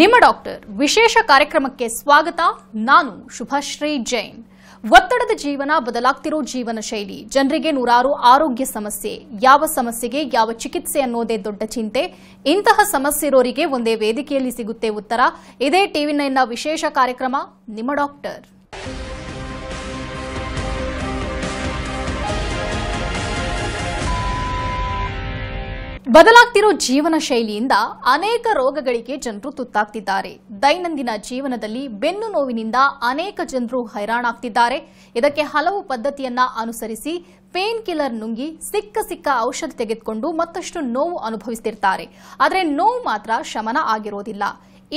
ನಿಮ್ಮ ಡಾಕ್ಟರ್ ವಿಶೇಷ ಕಾರ್ಯಕ್ರಮಕ್ಕೆ ಸ್ವಾಗತ ನಾನು ಶುಭಶ್ರೀ ಜೈನ್ ಒತ್ತಡದ ಜೀವನ ಬದಲಾಗ್ತಿರೋ ಜೀವನ ಶೈಲಿ ಜನರಿಗೆ ನೂರಾರು ಆರೋಗ್ಯ ಸಮಸ್ಯೆ ಯಾವ ಸಮಸ್ಯೆಗೆ ಯಾವ ಚಿಕಿತ್ಸೆ ಅನ್ನೋದೇ ದೊಡ್ಡ ಚಿಂತೆ ಇಂತಹ ಸಮಸ್ಯೆ ಇರೋರಿಗೆ ಒಂದೇ ವೇದಿಕೆಯಲ್ಲಿ ಸಿಗುತ್ತೆ ಉತ್ತರ ಇದೇ ಟಿವಿ ನೈನ್ನ ವಿಶೇಷ ಕಾರ್ಯಕ್ರಮ ನಿಮ್ಮ ಡಾಕ್ಟರ್ ಬದಲಾಗ್ತಿರೋ ಜೀವನ ಶೈಲಿಯಿಂದ ಅನೇಕ ರೋಗಗಳಿಗೆ ಜನರು ತುತ್ತಾಗ್ತಿದ್ದಾರೆ ದೈನಂದಿನ ಜೀವನದಲ್ಲಿ ಬೆನ್ನು ನೋವಿನಿಂದ ಅನೇಕ ಜನರು ಹೈರಾಣಾಗ್ತಿದ್ದಾರೆ ಇದಕ್ಕೆ ಹಲವು ಪದ್ಧತಿಯನ್ನ ಅನುಸರಿಸಿ ಪೇನ್ ಕಿಲ್ಲರ್ ನುಂಗಿ ಸಿಕ್ಕ ಸಿಕ್ಕ ಔಷಧ ತೆಗೆದುಕೊಂಡು ಮತ್ತಷ್ಟು ನೋವು ಅನುಭವಿಸುತ್ತಿರ್ತಾರೆ ಆದರೆ ನೋವು ಮಾತ್ರ ಶಮನ ಆಗಿರೋದಿಲ್ಲ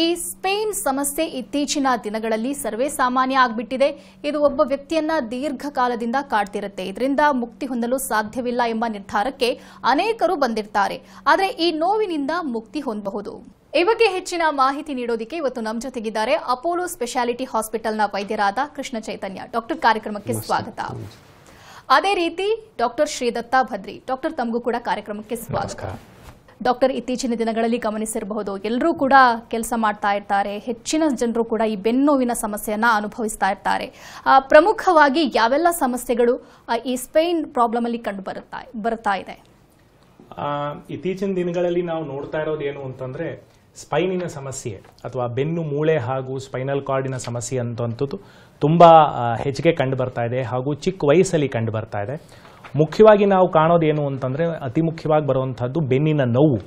ಈ ಸ್ಪೇನ್ ಸಮಸ್ಯೆ ಇತ್ತೀಚಿನ ದಿನಗಳಲ್ಲಿ ಸರ್ವೇ ಸಾಮಾನ್ಯ ಆಗಿಬಿಟ್ಟಿದೆ ಇದು ಒಬ್ಬ ವ್ಯಕ್ತಿಯನ್ನ ದೀರ್ಘಕಾಲದಿಂದ ಕಾಡ್ತಿರುತ್ತೆ ಇದರಿಂದ ಮುಕ್ತಿ ಹೊಂದಲು ಸಾಧ್ಯವಿಲ್ಲ ಎಂಬ ನಿರ್ಧಾರಕ್ಕೆ ಅನೇಕರು ಬಂದಿರ್ತಾರೆ ಆದರೆ ಈ ನೋವಿನಿಂದ ಮುಕ್ತಿ ಹೊಂದಬಹುದು ಈ ಬಗ್ಗೆ ಹೆಚ್ಚಿನ ಮಾಹಿತಿ ನೀಡೋದಕ್ಕೆ ಇವತ್ತು ನಮ್ಮ ಜೊತೆಗಿದ್ದಾರೆ ಅಪೋಲೋ ಸ್ಪೆಷಾಲಿಟಿ ಹಾಸ್ಪಿಟಲ್ನ ವೈದ್ಯರಾದ ಕೃಷ್ಣ ಚೈತನ್ಯ ಡಾಕ್ಟರ್ ಕಾರ್ಯಕ್ರಮಕ್ಕೆ ಸ್ವಾಗತ ಅದೇ ರೀತಿ ಡಾಕ್ಟರ್ ಶ್ರೀದತ್ತ ಭದ್ರಿ ಡಾಕ್ಟರ್ ತಮಗೂ ಕೂಡ ಕಾರ್ಯಕ್ರಮಕ್ಕೆ ಸ್ವಾಗತ ಡಾಕ್ಟರ್ ಇತ್ತೀಚಿನ ದಿನಗಳಲ್ಲಿ ಗಮನಿಸಿರಬಹುದು ಎಲ್ಲರೂ ಕೂಡ ಕೆಲಸ ಮಾಡ್ತಾ ಇರ್ತಾರೆ ಹೆಚ್ಚಿನ ಜನರು ಕೂಡ ಈ ಬೆನ್ನೋವಿನ ಸಮಸ್ಯೆಯನ್ನು ಅನುಭವಿಸ್ತಾ ಇರ್ತಾರೆ ಪ್ರಮುಖವಾಗಿ ಯಾವೆಲ್ಲ ಸಮಸ್ಯೆಗಳು ಈ ಸ್ಪೈನ್ ಪ್ರಾಬ್ಲಮ್ ಅಲ್ಲಿ ಕಂಡು ಬರುತ್ತಾ ಇದೆ ಇತ್ತೀಚಿನ ದಿನಗಳಲ್ಲಿ ನಾವು ನೋಡ್ತಾ ಇರೋದು ಏನು ಅಂತಂದ್ರೆ ಸ್ಪೈನಿನ ಸಮಸ್ಯೆ ಅಥವಾ ಬೆನ್ನು ಮೂಳೆ ಹಾಗೂ ಸ್ಪೈನಲ್ ಕಾರ್ಡಿನ ಸಮಸ್ಯೆ ಅಂತದ್ದು ತುಂಬಾ ಹೆಚ್ಚಿಗೆ ಕಂಡು ಬರ್ತಾ ಇದೆ ಹಾಗೂ ಚಿಕ್ಕ ವಯಸ್ಸಲ್ಲಿ ಕಂಡು ಬರ್ತಾ ಇದೆ ಮುಖ್ಯವಾಗಿ ನಾವು ಕಾಣೋದೇನು ಅಂತಂದರೆ ಅತಿ ಮುಖ್ಯವಾಗಿ ಬರುವಂಥದ್ದು ಬೆನ್ನಿನ ನೋವು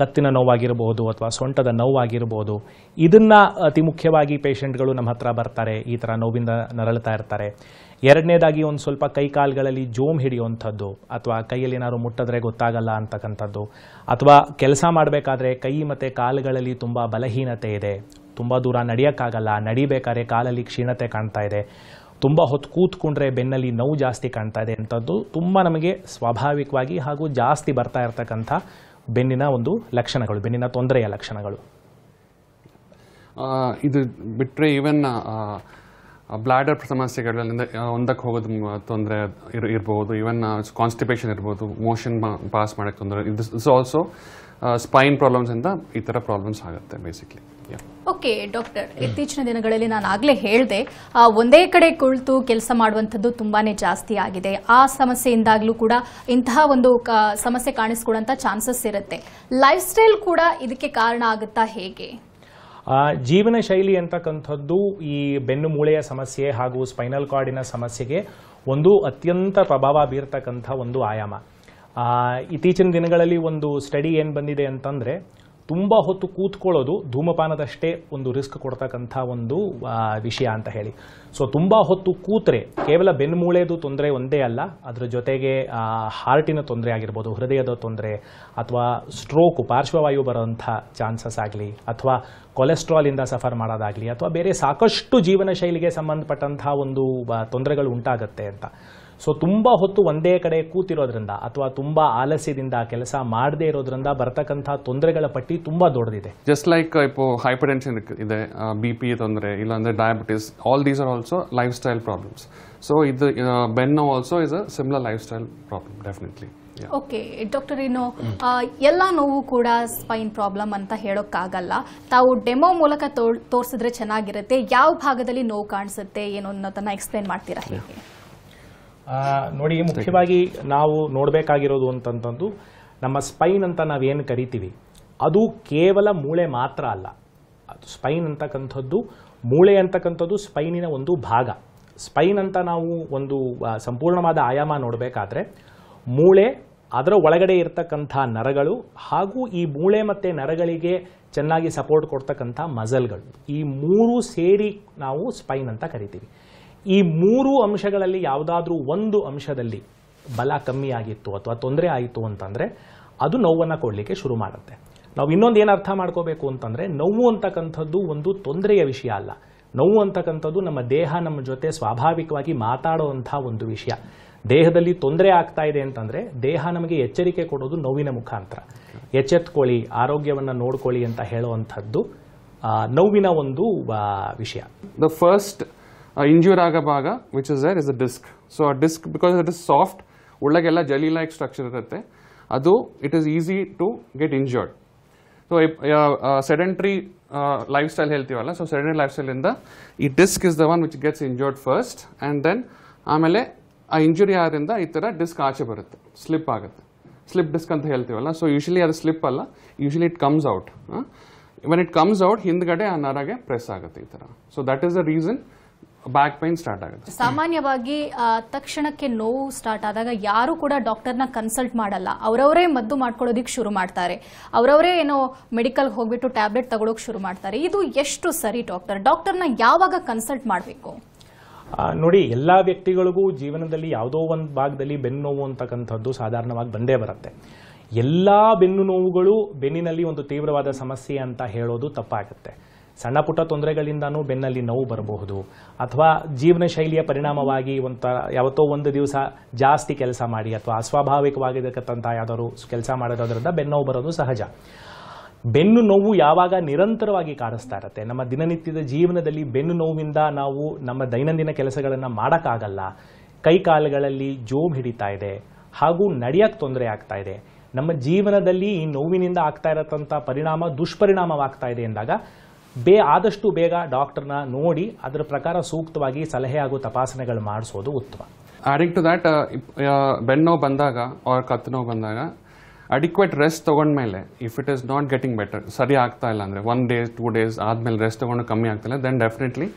ಕತ್ತಿನ ನೋವಾಗಿರಬಹುದು ಅಥವಾ ಸೊಂಟದ ನೋವಾಗಿರಬಹುದು ಇದನ್ನು ಅತಿ ಮುಖ್ಯವಾಗಿ ಪೇಷಂಟ್ಗಳು ನಮ್ಮ ಹತ್ರ ಬರ್ತಾರೆ ಈ ಥರ ನೋವಿಂದ ನರಳತಾ ಇರ್ತಾರೆ ಎರಡನೇದಾಗಿ ಒಂದು ಸ್ವಲ್ಪ ಕೈ ಕಾಲುಗಳಲ್ಲಿ ಜೋಮ್ ಹಿಡಿಯುವಂಥದ್ದು ಅಥವಾ ಕೈಯಲ್ಲಿ ಏನಾದ್ರು ಮುಟ್ಟದ್ರೆ ಗೊತ್ತಾಗಲ್ಲ ಅಂತಕ್ಕಂಥದ್ದು ಅಥವಾ ಕೆಲಸ ಮಾಡಬೇಕಾದ್ರೆ ಕೈ ಮತ್ತೆ ಕಾಲುಗಳಲ್ಲಿ ತುಂಬ ಬಲಹೀನತೆ ಇದೆ ತುಂಬ ದೂರ ನಡೆಯೋಕ್ಕಾಗಲ್ಲ ನಡಿಬೇಕಾದ್ರೆ ಕಾಲಲ್ಲಿ ಕ್ಷೀಣತೆ ಕಾಣ್ತಾ ಇದೆ ತುಂಬ ಹೊತ್ತು ಕೂತ್ಕೊಂಡ್ರೆ ಬೆನ್ನಲ್ಲಿ ನೋವು ಜಾಸ್ತಿ ಕಾಣ್ತಾ ಇದೆ ಅಂಥದ್ದು ತುಂಬ ನಮಗೆ ಸ್ವಾಭಾವಿಕವಾಗಿ ಹಾಗೂ ಜಾಸ್ತಿ ಬರ್ತಾ ಇರತಕ್ಕಂಥ ಬೆನ್ನಿನ ಒಂದು ಲಕ್ಷಣಗಳು ಬೆನ್ನಿನ ತೊಂದರೆಯ ಲಕ್ಷಣಗಳು ಇದು ಬಿಟ್ಟರೆ ಈವನ್ ಬ್ಲ್ಯಾಡರ್ ಸಮಸ್ಯೆಗಳಿಂದ ಒಂದಕ್ಕೆ ಹೋಗೋದು ತೊಂದರೆ ಇರ್ ಇರ್ಬೋದು ಈವನ್ ಕಾನ್ಸ್ಟಿಪೇಷನ್ ಇರ್ಬೋದು ಮೋಷನ್ ಪಾಸ್ ಮಾಡೋಕ್ಕೆ ತೊಂದರೆ ಇದು ಇಸ್ ಆಲ್ಸೋ ಸ್ಪೈನ್ ಪ್ರಾಬ್ಲಮ್ಸ್ ಅಂತ ಈ ಥರ ಪ್ರಾಬ್ಲಮ್ಸ್ ಆಗುತ್ತೆ ಬೇಸಿಕ್ಲಿ ಓಕೆ ಡಾಕ್ಟರ್ ಇತ್ತೀಚಿನ ದಿನಗಳಲ್ಲಿ ನಾನು ಆಗಲೇ ಹೇಳಿದೆ ಒಂದೇ ಕಡೆ ಕುಳಿತು ಕೆಲಸ ಮಾಡುವಂಥದ್ದು ತುಂಬಾನೇ ಜಾಸ್ತಿ ಆಗಿದೆ ಆ ಸಮಸ್ಯೆಯಿಂದಾಗಲೂ ಕೂಡ ಇಂತಹ ಒಂದು ಸಮಸ್ಯೆ ಕಾಣಿಸ್ಕೊಳ್ಳುವಂಥ ಚಾನ್ಸಸ್ ಇರುತ್ತೆ ಲೈಫ್ ಸ್ಟೈಲ್ ಕೂಡ ಇದಕ್ಕೆ ಕಾರಣ ಆಗುತ್ತಾ ಹೇಗೆ ಜೀವನ ಶೈಲಿ ಅಂತಕ್ಕಂಥದ್ದು ಈ ಬೆನ್ನು ಮೂಳೆಯ ಸಮಸ್ಯೆ ಹಾಗೂ ಸ್ಪೈನಲ್ ಕಾರ್ಡಿನ ಸಮಸ್ಯೆಗೆ ಒಂದು ಅತ್ಯಂತ ಪ್ರಭಾವ ಬೀರ್ತಕ್ಕಂಥ ಒಂದು ಆಯಾಮ ಇತ್ತೀಚಿನ ದಿನಗಳಲ್ಲಿ ಒಂದು ಸ್ಟಡಿ ಏನು ಬಂದಿದೆ ಅಂತಂದರೆ ತುಂಬ ಹೊತ್ತು ಕೂತ್ಕೊಳ್ಳೋದು ಧೂಮಪಾನದಷ್ಟೇ ಒಂದು ರಿಸ್ಕ್ ಕೊಡ್ತಕ್ಕಂಥ ಒಂದು ವಿಷಯ ಅಂತ ಹೇಳಿ ಸೊ ತುಂಬ ಹೊತ್ತು ಕೂತ್ರೆ ಕೇವಲ ಬೆನ್ಮೂಳೆದು ತೊಂದರೆ ಒಂದೇ ಅಲ್ಲ ಅದರ ಜೊತೆಗೆ ಹಾರ್ಟಿನ ತೊಂದರೆ ಆಗಿರ್ಬೋದು ಹೃದಯದ ತೊಂದರೆ ಅಥವಾ ಸ್ಟ್ರೋಕು ಪಾರ್ಶ್ವವಾಯು ಬರೋಂಥ ಚಾನ್ಸಸ್ ಆಗಲಿ ಅಥವಾ ಕೊಲೆಸ್ಟ್ರಾಲಿಂದ ಸಫರ್ ಮಾಡೋದಾಗಲಿ ಅಥವಾ ಬೇರೆ ಸಾಕಷ್ಟು ಜೀವನ ಶೈಲಿಗೆ ಸಂಬಂಧಪಟ್ಟಂಥ ಒಂದು ತೊಂದರೆಗಳು ಉಂಟಾಗತ್ತೆ ಅಂತ ಸೊ ತುಂಬ ಹೊತ್ತು ಒಂದೇ ಕಡೆ ಕೂತಿರೋದ್ರಿಂದ ಅಥವಾ ತುಂಬ ಆಲಸ್ಯದಿಂದ ಕೆಲಸ ಮಾಡದೇ ಇರೋದ್ರಿಂದ ಬರತಕ್ಕಂಥ ತೊಂದರೆಗಳ ಪಟ್ಟಿ ತುಂಬ ದೊಡ್ಡದಿದೆ ಜಸ್ಟ್ ಲೈಕ್ ಇಪ್ಪು ಹೈಪರ್ ಟೆನ್ಷನ್ ಇದೆ ಬಿ ಪಿ ತೊಂದರೆ ಇಲ್ಲಾಂದ್ರೆ diabetes all these are also lifestyle problems so ಇದು ಬೆನ್ ನೋ also is a similar lifestyle problem definitely okay doctor ಇನ್ನು ಎಲ್ಲ ನೋವು ಕೂಡ ಸ್ಪೈನ್ ಪ್ರಾಬ್ಲಮ್ ಅಂತ ಹೇಳೋಕ್ಕಾಗಲ್ಲ ತಾವು ಡೆಮೋ ಮೂಲಕ ತೋರಿಸಿದ್ರೆ ಚೆನ್ನಾಗಿರುತ್ತೆ ಯಾವ ಭಾಗದಲ್ಲಿ ನೋವು ಕಾಣಿಸುತ್ತೆ ಏನು ಅನ್ನೋದನ್ನ ಎಕ್ಸ್ಪ್ಲೇನ್ ಮಾಡ್ತೀರಾ ಹೇಗೆ ನೋಡಿ ಮುಖ್ಯವಾಗಿ ನಾವು ನೋಡಬೇಕಾಗಿರೋದು ಅಂತಂತಂದು ನಮ್ಮ ಸ್ಪೈನ್ ಅಂತ ನಾವೇನು ಕರಿತೀವಿ ಅದು ಕೇವಲ ಮೂಳೆ ಮಾತ್ರ ಅಲ್ಲ ಅದು ಸ್ಪೈನ್ ಅಂತಕ್ಕಂಥದ್ದು ಮೂಳೆ ಅಂತಕ್ಕಂಥದ್ದು ಸ್ಪೈನಿನ ಒಂದು ಭಾಗ ಸ್ಪೈನ್ ಅಂತ ನಾವು ಒಂದು ಸಂಪೂರ್ಣವಾದ ಆಯಾಮ ನೋಡಬೇಕಾದ್ರೆ ಮೂಳೆ ಅದರ ಒಳಗಡೆ ಇರತಕ್ಕಂಥ ನರಗಳು ಹಾಗೂ ಈ ಮೂಳೆ ಮತ್ತು ನರಗಳಿಗೆ ಚೆನ್ನಾಗಿ ಸಪೋರ್ಟ್ ಕೊಡ್ತಕ್ಕಂಥ ಮಜಲ್ಗಳು ಈ ಮೂರು ಸೇರಿ ನಾವು ಸ್ಪೈನ್ ಅಂತ ಕರಿತೀವಿ ಈ ಮೂರು ಅಂಶಗಳಲ್ಲಿ ಯಾವುದಾದ್ರೂ ಒಂದು ಅಂಶದಲ್ಲಿ ಬಲ ಕಮ್ಮಿ ಆಗಿತ್ತು ಅಥವಾ ತೊಂದರೆ ಆಯಿತು ಅಂತಂದರೆ ಅದು ನೋವನ್ನು ಕೊಡಲಿಕ್ಕೆ ಶುರು ಮಾಡುತ್ತೆ ನಾವು ಇನ್ನೊಂದು ಏನು ಅರ್ಥ ಮಾಡ್ಕೋಬೇಕು ಅಂತಂದರೆ ನೋವು ಅಂತಕ್ಕಂಥದ್ದು ಒಂದು ತೊಂದರೆಯ ವಿಷಯ ಅಲ್ಲ ನೋವು ಅಂತಕ್ಕಂಥದ್ದು ನಮ್ಮ ದೇಹ ನಮ್ಮ ಜೊತೆ ಸ್ವಾಭಾವಿಕವಾಗಿ ಮಾತಾಡುವಂಥ ಒಂದು ವಿಷಯ ದೇಹದಲ್ಲಿ ತೊಂದರೆ ಆಗ್ತಾ ಇದೆ ಅಂತಂದರೆ ದೇಹ ನಮಗೆ ಎಚ್ಚರಿಕೆ ಕೊಡೋದು ನೋವಿನ ಮುಖಾಂತರ ಎಚ್ಚೆತ್ಕೊಳ್ಳಿ ಆರೋಗ್ಯವನ್ನು ನೋಡ್ಕೊಳ್ಳಿ ಅಂತ ಹೇಳುವಂಥದ್ದು ನೋವಿನ ಒಂದು ವಿಷಯ the first Uh, Injuraga Bhaga, which is is is so disc. So a is soft it is ಒಳಗೆಲ್ಲ ಜಲಿ ಲೈಕ್ ಸ್ಟ್ರಕ್ಚರ್ ಇರುತ್ತೆ ಅದು it is easy to get injured so sedentary lifestyle ಹೇಳ್ತೀವಲ್ಲ ಸೊ ಸೆಡೆಂಟ್ರಿ ಲೈಫ್ ಸ್ಟೈಲಿಂದ ಈ disc is the one which gets injured first and then ಆಮೇಲೆ ಆ injury ಆದ್ರಿಂದ ಈ ಥರ ಡಿಸ್ಕ್ ಆಚೆ ಬರುತ್ತೆ ಸ್ಲಿಪ್ ಆಗುತ್ತೆ ಸ್ಲಿಪ್ ಡಿಸ್ಕ್ ಅಂತ ಹೇಳ್ತೀವಲ್ಲ ಸೊ ಯೂಶಲಿ ಅದು ಸ್ಲಿಪ್ ಅಲ್ಲ usually it comes out when it comes out ಹಿಂದ್ಗಡೆ ಆ ನರಗೆ ಪ್ರೆಸ್ ಆಗುತ್ತೆ ಈ ಥರ so that is the reason back pain start ಆಗುತ್ತೆ ಸಾಮಾನ್ಯವಾಗಿ ತಕ್ಷಣಕ್ಕೆ ನೋವು ಸ್ಟಾರ್ಟ್ ಆದಾಗ ಯಾರು ಕೂಡ ಡಾಕ್ಟರ್ನ ಕನ್ಸಲ್ಟ್ ಮಾಡಲ್ಲ ಅವರವರೇ ಮದ್ದು ಮಾಡ್ಕೊಳ್ಳೋದಿಕ್ ಶುರು ಮಾಡ್ತಾರೆ ಅವರವರೇ ಏನೋ ಮೆಡಿಕಲ್ ಹೋಗ್ಬಿಟ್ಟು ಟ್ಯಾಬ್ಲೆಟ್ ತಗೊಳ್ಳೋಕೆ ಶುರು ಮಾಡ್ತಾರೆ ಇದು ಎಷ್ಟು ಸರಿ ಡಾಕ್ಟರ್ ಡಾಕ್ಟರ್ನ ಯಾವಾಗ ಕನ್ಸಲ್ಟ್ ಮಾಡಬೇಕು ನೋಡಿ ಎಲ್ಲ ವ್ಯಕ್ತಿಗಳಿಗೂ ಜೀವನದಲ್ಲಿ ಯಾವುದೋ ಒಂದು ಭಾಗದಲ್ಲಿ ಬೆನ್ನು ನೋವು ಅಂತಕ್ಕಂಥದ್ದು ಸಾಧಾರಣವಾಗಿ ಬಂದೇ ಬರುತ್ತೆ ಎಲ್ಲ ಬೆನ್ನು ನೋವುಗಳು ಬೆನ್ನಿನಲ್ಲಿ ಒಂದು ತೀವ್ರವಾದ ಸಮಸ್ಯೆ ಅಂತ ಹೇಳೋದು ತಪ್ಪಾಗುತ್ತೆ ಸಣ್ಣ ಪುಟ್ಟ ತೊಂದರೆಗಳಿಂದನೂ ಬೆನ್ನಲ್ಲಿ ನೋವು ಬರಬಹುದು ಅಥವಾ ಜೀವನ ಶೈಲಿಯ ಪರಿಣಾಮವಾಗಿ ಒಂಥ ಯಾವತ್ತೋ ಒಂದು ದಿವಸ ಜಾಸ್ತಿ ಕೆಲಸ ಮಾಡಿ ಅಥವಾ ಅಸ್ವಾಭಾವಿಕವಾಗಿರತಕ್ಕಂಥ ಯಾವುದಾದ್ರು ಕೆಲಸ ಮಾಡೋದ್ರಿಂದ ಬೆನ್ನೋವು ಬರೋದು ಸಹಜ ಬೆನ್ನು ನೋವು ಯಾವಾಗ ನಿರಂತರವಾಗಿ ಕಾಣಿಸ್ತಾ ಇರುತ್ತೆ ನಮ್ಮ ದಿನನಿತ್ಯದ ಜೀವನದಲ್ಲಿ ಬೆನ್ನು ನೋವಿಂದ ನಾವು ನಮ್ಮ ದೈನಂದಿನ ಕೆಲಸಗಳನ್ನು ಮಾಡೋಕ್ಕಾಗಲ್ಲ ಕೈ ಕಾಲುಗಳಲ್ಲಿ ಜೋಮ್ ಹಿಡಿತಾ ಇದೆ ಹಾಗೂ ನಡೆಯೋಕ್ಕೆ ತೊಂದರೆ ಆಗ್ತಾ ಇದೆ ನಮ್ಮ ಜೀವನದಲ್ಲಿ ಈ ನೋವಿನಿಂದ ಆಗ್ತಾ ಇರತಕ್ಕಂಥ ಪರಿಣಾಮ ದುಷ್ಪರಿಣಾಮವಾಗ್ತಾ ಇದೆ ಎಂದಾಗ ಬೇ ಆದಷ್ಟು ಬೇಗ ಡಾಕ್ಟರ್ನ ನೋಡಿ ಅದರ ಪ್ರಕಾರ ಸೂಕ್ತವಾಗಿ ಸಲಹೆ ಹಾಗೂ ತಪಾಸಣೆಗಳು ಮಾಡಿಸೋದು ಉತ್ತಮ ಆಡಿಂಗ್ ಟು ದ್ಯಾಟ್ ಬೆನ್ನೋ ಬಂದಾಗ ಅವ್ರ ಕತ್ತು ನೋವು ಬಂದಾಗ ಅಡಿಕ್ವೇಟ್ ರೆಸ್ಟ್ ತೊಗೊಂಡ್ಮೇಲೆ if it is not getting better ಸರಿ ಆಗ್ತಾ ಇಲ್ಲ ಅಂದರೆ ಒನ್ ಡೇಸ್ ಟೂ ಡೇಸ್ ಆದಮೇಲೆ ರೆಸ್ಟ್ ತೊಗೊಂಡು ಕಮ್ಮಿ ಆಗ್ತಿಲ್ಲ ದೆನ್ ಡೆಫಿನೆಟ್ಲಿ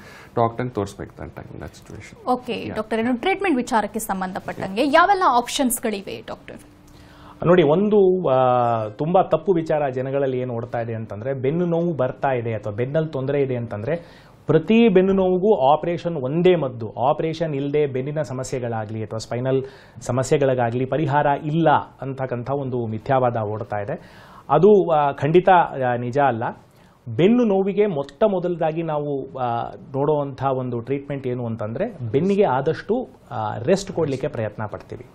ಡಾಕ್ಟರ್ ತೋರಿಸ್ಬೇಕು ಸಿಚುವೇಶನ್ ಓಕೆ ಡಾಕ್ಟರ್ ಏನು ಟ್ರೀಟ್ಮೆಂಟ್ ವಿಚಾರಕ್ಕೆ ಸಂಬಂಧಪಟ್ಟಂಗೆ ಯಾವೆಲ್ಲ ಆಪ್ಷನ್ಸ್ಗಳಿವೆ ಡಾಕ್ಟರ್ ನೋಡಿ ಒಂದು ತುಂಬ ತಪ್ಪು ವಿಚಾರ ಜನಗಳಲ್ಲಿ ಏನು ಓಡ್ತಾ ಇದೆ ಅಂತಂದರೆ ಬೆನ್ನು ನೋವು ಬರ್ತಾ ಇದೆ ಅಥವಾ ಬೆನ್ನಲ್ಲಿ ತೊಂದರೆ ಇದೆ ಅಂತಂದರೆ ಪ್ರತಿ ಬೆನ್ನು ನೋವುಗೂ ಆಪರೇಷನ್ ಒಂದೇ ಮದ್ದು ಆಪರೇಷನ್ ಇಲ್ಲದೆ ಬೆನ್ನಿನ ಸಮಸ್ಯೆಗಳಾಗಲಿ ಅಥವಾ ಸ್ಪೈನಲ್ ಸಮಸ್ಯೆಗಳಿಗಾಗಲಿ ಪರಿಹಾರ ಇಲ್ಲ ಅಂತಕ್ಕಂಥ ಒಂದು ಮಿಥ್ಯಾವಾದ ಓಡ್ತಾ ಇದೆ ಅದು ಖಂಡಿತ ನಿಜ ಅಲ್ಲ ಬೆನ್ನು ನೋವಿಗೆ ಮೊಟ್ಟ ಮೊದಲದಾಗಿ ನಾವು ನೋಡುವಂಥ ಒಂದು ಟ್ರೀಟ್ಮೆಂಟ್ ಏನು ಅಂತಂದರೆ ಬೆನ್ನಿಗೆ ಆದಷ್ಟು ರೆಸ್ಟ್ ಕೊಡಲಿಕ್ಕೆ ಪ್ರಯತ್ನ ಪಡ್ತೀವಿ